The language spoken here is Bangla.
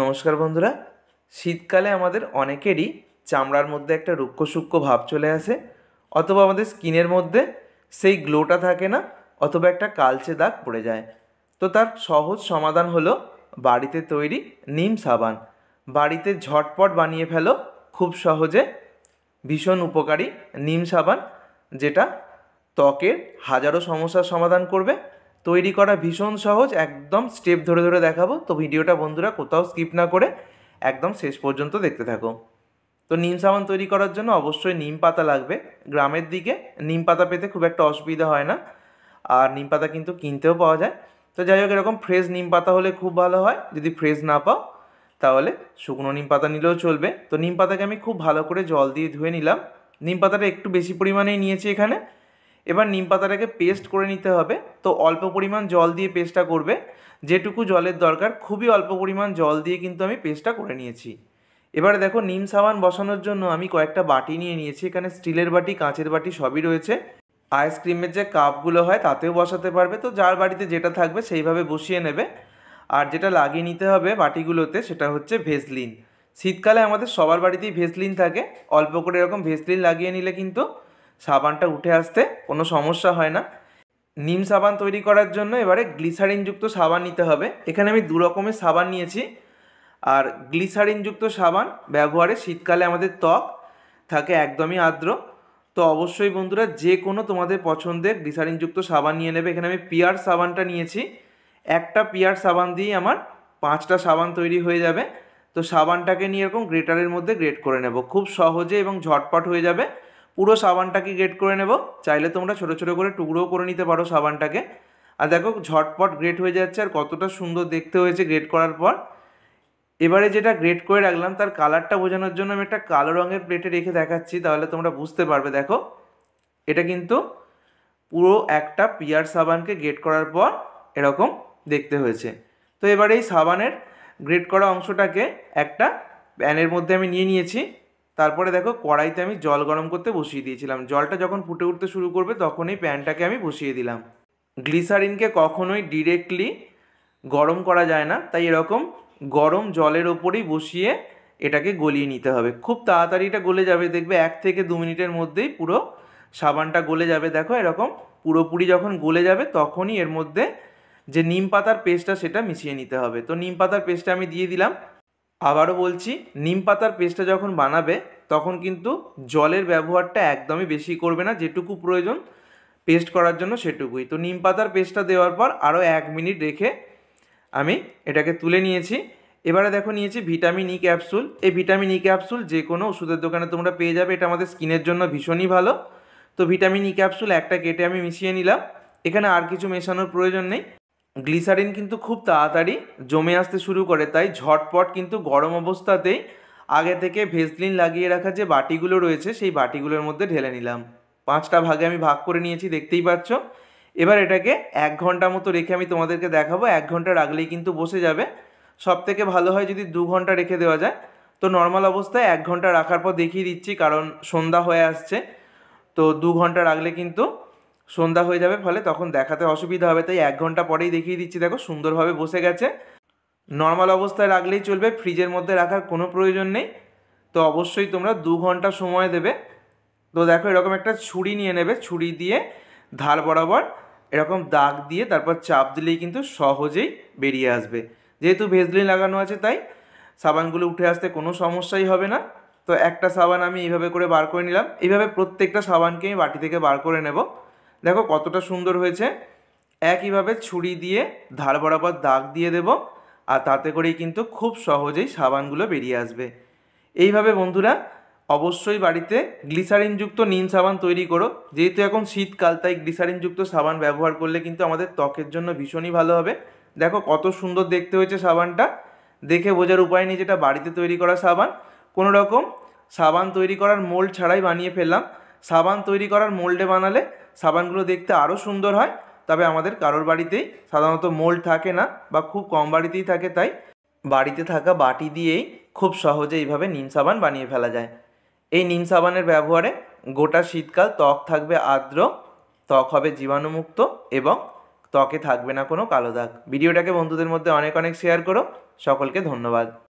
নমস্কার বন্ধুরা শীতকালে আমাদের অনেকেরই চামড়ার মধ্যে একটা রুক্ষ সূক্ষ্ম ভাব চলে আসে অথবা আমাদের স্কিনের মধ্যে সেই গ্লোটা থাকে না অথবা একটা কালচে দাগ পড়ে যায় তো তার সহজ সমাধান হলো বাড়িতে তৈরি নিম সাবান বাড়িতে ঝটপট বানিয়ে ফেলো খুব সহজে ভীষণ উপকারী নিম সাবান যেটা ত্বকের হাজারো সমস্যার সমাধান করবে তৈরি করা ভীষণ সহজ একদম স্টেপ ধরে ধরে দেখাবো তো ভিডিওটা বন্ধুরা কোথাও স্কিপ না করে একদম শেষ পর্যন্ত দেখতে থাকো তো নিম সাবান তৈরি করার জন্য অবশ্যই নিম পাতা লাগবে গ্রামের দিকে নিম পাতা পেতে খুব একটা অসুবিধা হয় না আর নিম পাতা কিন্তু কিনতেও পাওয়া যায় তো যাই হোক এরকম ফ্রেশ নিম পাতা হলে খুব ভালো হয় যদি ফ্রেশ না পাও তাহলে শুকনো নিম পাতা নিলেও চলবে তো নিম পাতাকে আমি খুব ভালো করে জল দিয়ে ধুয়ে নিলাম নিম পাতাটা একটু বেশি পরিমাণেই নিয়েছি এখানে এবার নিম পাতাটাকে পেস্ট করে নিতে হবে তো অল্প পরিমাণ জল দিয়ে পেস্টটা করবে যেটুকু জলের দরকার খুবই অল্প পরিমাণ জল দিয়ে কিন্তু আমি পেস্টটা করে নিয়েছি এবার দেখো নিম সাবান বসানোর জন্য আমি কয়েকটা বাটি নিয়ে নিয়েছি এখানে স্টিলের বাটি কাঁচের বাটি সবই রয়েছে আইসক্রিমের যে কাপগুলো হয় তাতেও বসাতে পারবে তো যার বাড়িতে যেটা থাকবে সেইভাবে বসিয়ে নেবে আর যেটা লাগিয়ে নিতে হবে বাটিগুলোতে সেটা হচ্ছে ভেসলিন শীতকালে আমাদের সবার বাড়িতেই ভেসলিন থাকে অল্প করে এরকম ভেসলিন লাগিয়ে নিলে কিন্তু সাবানটা উঠে আসতে কোনো সমস্যা হয় না নিম সাবান তৈরি করার জন্য এবারে গ্লিসারিনযুক্ত সাবান নিতে হবে এখানে আমি দু রকমের সাবান নিয়েছি আর গ্লিসারিনযুক্ত সাবান ব্যবহারে শীতকালে আমাদের ত্বক থাকে একদমই আর্দ্র তো অবশ্যই বন্ধুরা যে কোনো তোমাদের পছন্দের গ্লিসারিনযুক্ত সাবান নিয়ে নেবে এখানে আমি পিয়ার সাবানটা নিয়েছি একটা পিয়ার সাবান দিয়ে আমার পাঁচটা সাবান তৈরি হয়ে যাবে তো সাবানটাকে নিয়ে এরকম গ্রেটারের মধ্যে গ্রেট করে নেব খুব সহজে এবং ঝটপট হয়ে যাবে পুরো সাবানটাকে গ্রেট করে নেব চাইলে তোমরা ছোটো ছোটো করে টুকরোও করে নিতে পারো সাবানটাকে আর দেখো ঝটপট গ্রেট হয়ে যাচ্ছে আর কতটা সুন্দর দেখতে হয়েছে গ্রেট করার পর এবারে যেটা গ্রেট করে রাখলাম তার কালারটা বোঝানোর জন্য আমি একটা কালো রঙের প্লেটে রেখে দেখাচ্ছি তাহলে তোমরা বুঝতে পারবে দেখো এটা কিন্তু পুরো একটা পিয়ার সাবানকে গ্রেট করার পর এরকম দেখতে হয়েছে তো এবারে এই সাবানের গ্রেট করা অংশটাকে একটা প্যানের মধ্যে আমি নিয়ে নিয়েছি তারপরে দেখো কড়াইতে আমি জল গরম করতে বসিয়ে দিয়েছিলাম জলটা যখন ফুটে উঠতে শুরু করবে তখনই প্যানটাকে আমি বসিয়ে দিলাম গ্লিসারিনকে কখনোই ডিরেক্টলি গরম করা যায় না তাই এরকম গরম জলের ওপরেই বসিয়ে এটাকে গলিয়ে নিতে হবে খুব তাড়াতাড়ি এটা গলে যাবে দেখবে এক থেকে দু মিনিটের মধ্যেই পুরো সাবানটা গলে যাবে দেখো এরকম পুরোপুরি যখন গলে যাবে তখনই এর মধ্যে যে নিম পাতার পেস্টটা সেটা মিশিয়ে নিতে হবে তো নিম পাতার পেস্টটা আমি দিয়ে দিলাম আবারও বলছি নিম পাতার পেস্টটা যখন বানাবে তখন কিন্তু জলের ব্যবহারটা একদমই বেশি করবে না যেটুকু প্রয়োজন পেস্ট করার জন্য সেটুকুই তো নিম পাতার পেস্টটা দেওয়ার পর আরও এক মিনিট রেখে আমি এটাকে তুলে নিয়েছি এবারে দেখো নিয়েছি ভিটামিন ই e ক্যাপসুল এই ভিটামিন ই e ক্যাপসুল যে কোনো ওষুধের দোকানে তোমরা পেয়ে যাবে এটা আমাদের স্কিনের জন্য ভীষণই ভালো তো ভিটামিন ই e ক্যাপসুল একটা কেটে আমি মিশিয়ে নিলাম এখানে আর কিছু মেশানোর প্রয়োজন নেই গ্লিসারিন কিন্তু খুব তাড়াতাড়ি জমে আসতে শুরু করে তাই ঝটপট কিন্তু গরম অবস্থাতেই আগে থেকে ভেসলিন লাগিয়ে রাখা যে বাটিগুলো রয়েছে সেই বাটিগুলোর মধ্যে ঢেলে নিলাম পাঁচটা ভাগে আমি ভাগ করে নিয়েছি দেখতেই পাচ্ছ এবার এটাকে এক ঘন্টা মতো রেখে আমি তোমাদেরকে দেখাবো এক ঘন্টা রাখলেই কিন্তু বসে যাবে সব থেকে ভালো হয় যদি দু ঘন্টা রেখে দেওয়া যায় তো নর্মাল অবস্থায় এক ঘন্টা রাখার পর দেখিয়ে দিচ্ছি কারণ সন্ধ্যা হয়ে আসছে তো দু ঘন্টা রাখলে কিন্তু সন্ধ্যা হয়ে যাবে ফলে তখন দেখাতে অসুবিধা হবে তাই এক ঘন্টা পরেই দেখিয়ে দিচ্ছি দেখো সুন্দরভাবে বসে গেছে নর্মাল অবস্থায় রাখলেই চলবে ফ্রিজের মধ্যে রাখার কোনো প্রয়োজন নেই তো অবশ্যই তোমরা দু ঘন্টা সময় দেবে তো দেখো এরকম একটা ছুরি নিয়ে নেবে ছুরি দিয়ে ধার বরাবর এরকম দাগ দিয়ে তারপর চাপ দিলেই কিন্তু সহজেই বেরিয়ে আসবে যেহেতু ভেজলিন লাগানো আছে তাই সাবানগুলো উঠে আসতে কোনো সমস্যাই হবে না তো একটা সাবান আমি এইভাবে করে বার করে নিলাম এইভাবে প্রত্যেকটা সাবানকে আমি বাটি থেকে বার করে নেব দেখো কতটা সুন্দর হয়েছে একইভাবে ছুরি দিয়ে ধার বরাবর দাগ দিয়ে দেব আর তাতে করেই কিন্তু খুব সহজেই সাবানগুলো বেরিয়ে আসবে এইভাবে বন্ধুরা অবশ্যই বাড়িতে গ্লিসারিনযুক্ত নিন সাবান তৈরি করো যেহেতু এখন শীতকাল তাই গ্লিসারিনযুক্ত সাবান ব্যবহার করলে কিন্তু আমাদের ত্বকের জন্য ভীষণই ভালো হবে দেখো কত সুন্দর দেখতে হয়েছে সাবানটা দেখে বোঝার উপায় নেই যেটা বাড়িতে তৈরি করা সাবান কোনো রকম সাবান তৈরি করার মোল্ড ছাড়াই বানিয়ে ফেললাম সাবান তৈরি করার মোল্ডে বানালে সাবানগুলো দেখতে আরও সুন্দর হয় তবে আমাদের কারোর বাড়িতেই সাধারণত মোল্ড থাকে না বা খুব কম বাড়িতেই থাকে তাই বাড়িতে থাকা বাটি দিয়েই খুব সহজে এইভাবে নিম সাবান বানিয়ে ফেলা যায় এই নিম সাবানের ব্যবহারে গোটা শীতকাল ত্বক থাকবে আর্দ্র ত্বক হবে জীবাণুমুক্ত এবং ত্বকে থাকবে না কোনো কালো দাগ ভিডিওটাকে বন্ধুদের মধ্যে অনেক অনেক শেয়ার করো সকলকে ধন্যবাদ